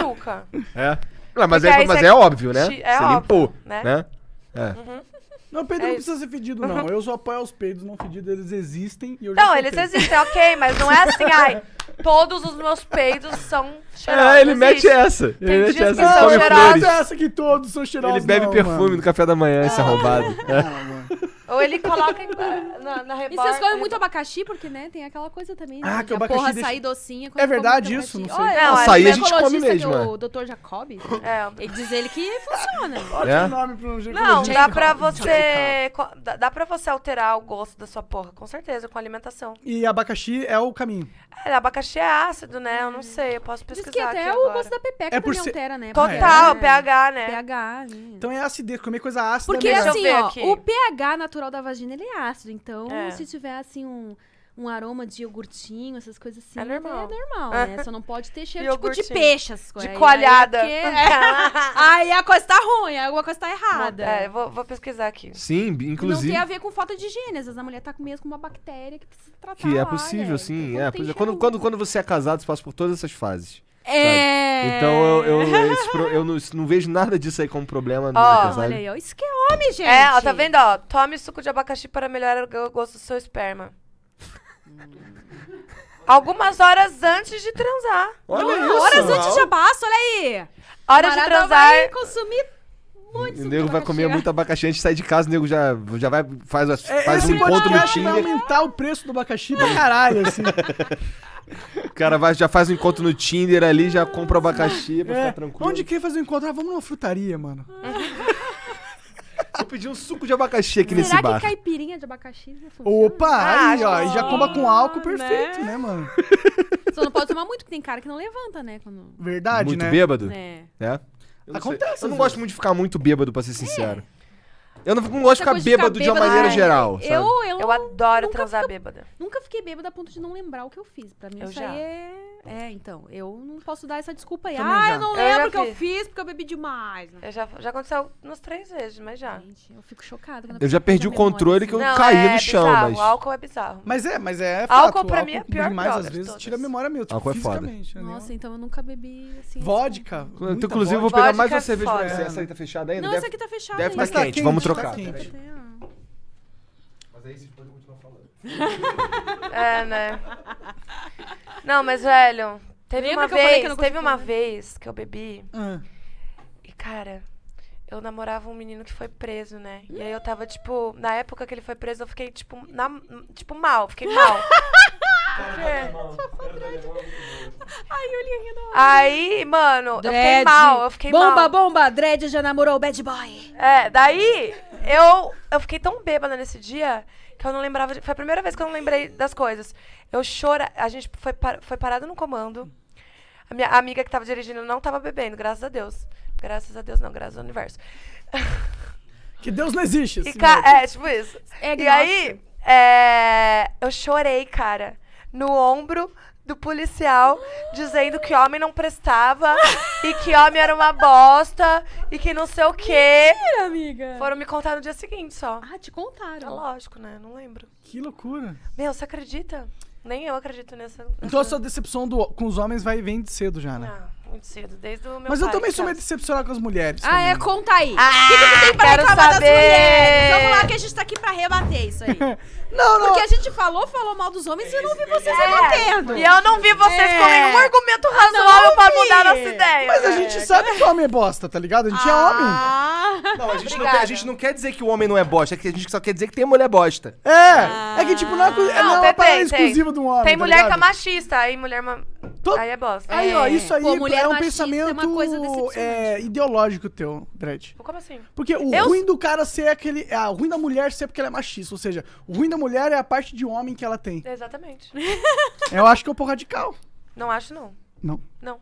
machuca. É. Não, mas, é, mas é, é, óbvio, né? É Você óbvio, limpou, né? né? É. Uhum. Não, peido é não precisa ser fedido, não. Uhum. Eu só apoio os peidos não fedidos, eles existem e eu Não, eles existem, é ok, mas não é assim, ai, todos os meus peidos são é, cheirosos. Ah, ele mete essa. Tem ele mete essa. Não, ele essa que todos são cheirosos. Ele bebe não, perfume mano. no café da manhã, esse ah. arrombado. Ah, é. mano. Ou ele coloca em, na, na repórter. E vocês comem muito abacaxi, porque, né, tem aquela coisa também, ah, né? Ah, que o abacaxi porra, deixa- docinha. É verdade isso? Não sei. Olha, Açaí a gente come mesmo, que é. O né? doutor Jacob, É. ele diz ele que funciona. Ótimo É? nome pro Não, dá pra você. Dá pra você alterar o gosto da sua porra, com certeza, com alimentação. E abacaxi é o caminho. É, abacaxi é ácido, né? Eu não sei, eu posso Diz pesquisar. que até o gosto da pepeca É por também ser- altera, né? Total, pH, né? pH, né? Então é acidez, comer coisa ácida Porque é assim, ó, o pH natural da vagina ele é ácido, então é. se tiver assim um um aroma de iogurtinho, essas coisas assim. É normal. É normal, né? Só não pode ter cheiro tipo de peixe, as De é coalhada. Aí, aí, a coisa tá ruim, alguma coisa tá errada. É, vou, vou pesquisar aqui. Sim, inclusive. não tem a ver com falta de higiene. a mulher tá com mesmo uma bactéria que precisa tratar. Que é possível, né? sim. Então é, é, quando, quando, quando você é casado, você passa por todas essas fases. É. Sabe? Então eu, eu, esse, eu não, não, vejo nada disso aí como problema. Ó, oh, olha aí, ó. Isso que é homem, gente. É, ó, tá vendo, ó? Tome suco de abacaxi para melhorar o gosto do seu esperma. Algumas horas antes de transar. Olha não, isso. Horas antes de abaço, olha aí. Hora de transar. Vai consumir muito O nego vai comer muito abacaxi antes de sair de casa, o nego já, já vai, faz, É, faz um esse encontro no podcast vai Tinder. aumentar o preço do abacaxi pra caralho, assim. O cara vai, já faz um encontro no Tinder ali, já compra o abacaxi pra É, ficar tranquilo. onde quer fazer um encontro? Ah, vamos numa frutaria, mano. Vou pedir um suco de abacaxi aqui nesse Será bar. que caipirinha de abacaxi funciona? Opa, ah, aí, ó. E já comba com álcool né? perfeito, né, mano? Só não pode tomar muito, porque tem cara que não levanta, né? Quando... Verdade, Muito né? bêbado? É. né? Eu Acontece. Sei. Eu não gosto muito de ficar muito bêbado, pra ser é. sincero. É. Eu não, não gosto de ficar bêbado, de uma maneira é geral. Eu, eu, eu adoro transar bêbada. Nunca fiquei bêbada a ponto de não lembrar o que eu fiz. Pra mim, eu isso já. aí é. É, então, eu não posso dar essa desculpa aí. Também ah, já. eu não lembro o que eu fiz. porque eu bebi demais. né? Eu já, já aconteceu umas três vezes, mas já. Gente, eu fico chocada. quando Eu já perdi o perde a controle que eu assim. Não, caí é no é chão, bizarro, mas. O álcool é bizarro. Mas é, mas é fato. Álcool pra mim é pior Mas às vezes todas. tira a memória meu, tipo, Álcool é foda. fisicamente. Né? Nossa, então eu nunca bebi assim. Vodka. Assim, eu, muita inclusive, eu vou pegar mais uma é cerveja pra foda. você. Essa aí tá fechada ainda? Não, essa aqui tá fechada. deve ainda. Tá tá quente, vamos tá trocar. Mas tá quente. Peraí. É, né? Não, mas, velho, teve Lembra uma que eu falei que eu vez, teve uma vez que eu bebi. Ah. E, cara, eu namorava um menino que foi preso, né? E aí eu tava, tipo, na época que ele foi preso, eu fiquei, tipo, na, tipo mal, fiquei mal. É. Tá Ai, olhinha rindo. Aí, mano, eu fiquei mal, eu fiquei Bomba, mal. bomba! Dredd já namorou o bad boy. É, daí eu, eu fiquei tão bêbada nesse dia que eu não lembrava. De... Foi a primeira vez que eu não lembrei das coisas. Eu chora. A gente foi, par... foi parado no comando. A minha amiga que tava dirigindo não tava bebendo, graças a Deus. Graças a Deus, não, graças ao universo. Que Deus não existe. E ca... É, tipo isso. É e aí, é... eu chorei, cara. No ombro do policial dizendo que homem não prestava e que homem era uma bosta e que não sei o quê. Mentira, amiga. Foram me contar no dia seguinte só. Ah, te contaram. É lógico, né? Não lembro. Que loucura. Meu, você acredita? Nem eu acredito nessa. nessa... Então a sua decepção do- com os homens vai vem de cedo já, né? muito cedo, desde o meu Mas eu também sou meio decepcionado com as mulheres. Ah, também. é? Conta aí. Ah, o que, que, tem pra reclamar saber. das mulheres? Vamos lá, que a gente tá aqui pra rebater isso aí. não, não. Porque a gente falou, falou mal dos homens e eu não vi vocês é. rebatendo. E eu não vi vocês é. com nenhum argumento razoável pra mudar nossa ideia. Mas a gente é. sabe que o homem é bosta, tá ligado? A gente ah. é homem. Ah. Não, a gente não, a gente não, quer dizer que o homem não é bosta, é que a gente só quer dizer que tem mulher bosta. É, ah. é que tipo, não é, não, não, é uma parada exclusiva de um homem. Tem tá mulher tá ligado? que é machista, aí mulher Aí é bosta. Aí, ó, é. isso aí Pô, mulher é um é pensamento é, ideológico teu, Dredd. Como assim? Porque o Eu- ruim do cara ser aquele. é, o ruim da mulher ser porque ela é machista. Ou seja, o ruim da mulher é a parte de homem que ela tem. Exatamente. Eu acho que é um pouco radical. Não acho, não. Não. Não.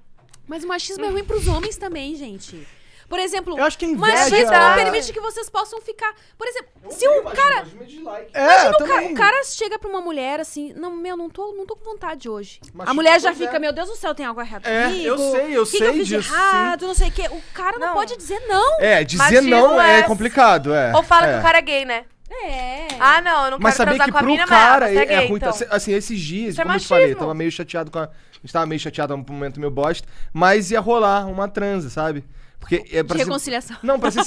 Mas o machismo é ruim pros homens também, gente. Por exemplo, eu acho que é inveja. Mas Facebook permite que vocês possam ficar. Por exemplo, eu se um cara. Like. É, o, ca... o, cara chega pra uma mulher assim, não, meu, não tô, não tô com vontade hoje. Mas a mulher já fica, é. meu Deus do céu, tem algo errado é, comigo. Eu sei, eu que sei que eu fiz disso. Errado, sim. não sei o quê. O cara não, não, pode dizer não. É, dizer não é, é, complicado, é. Ou fala é. que o cara é gay, né? É. Ah, não, eu não mas quero saber que com a pro mina, cara mas é, é, gay, é ruim. Então. então. Assim, esses dias, Isso é como é eu te falei, eu tava meio chateado com a. A gente tava meio chateado num momento meu bosta, mas ia rolar uma transa, sabe? Porque é pra ser... reconciliação. Não, pra assim, ser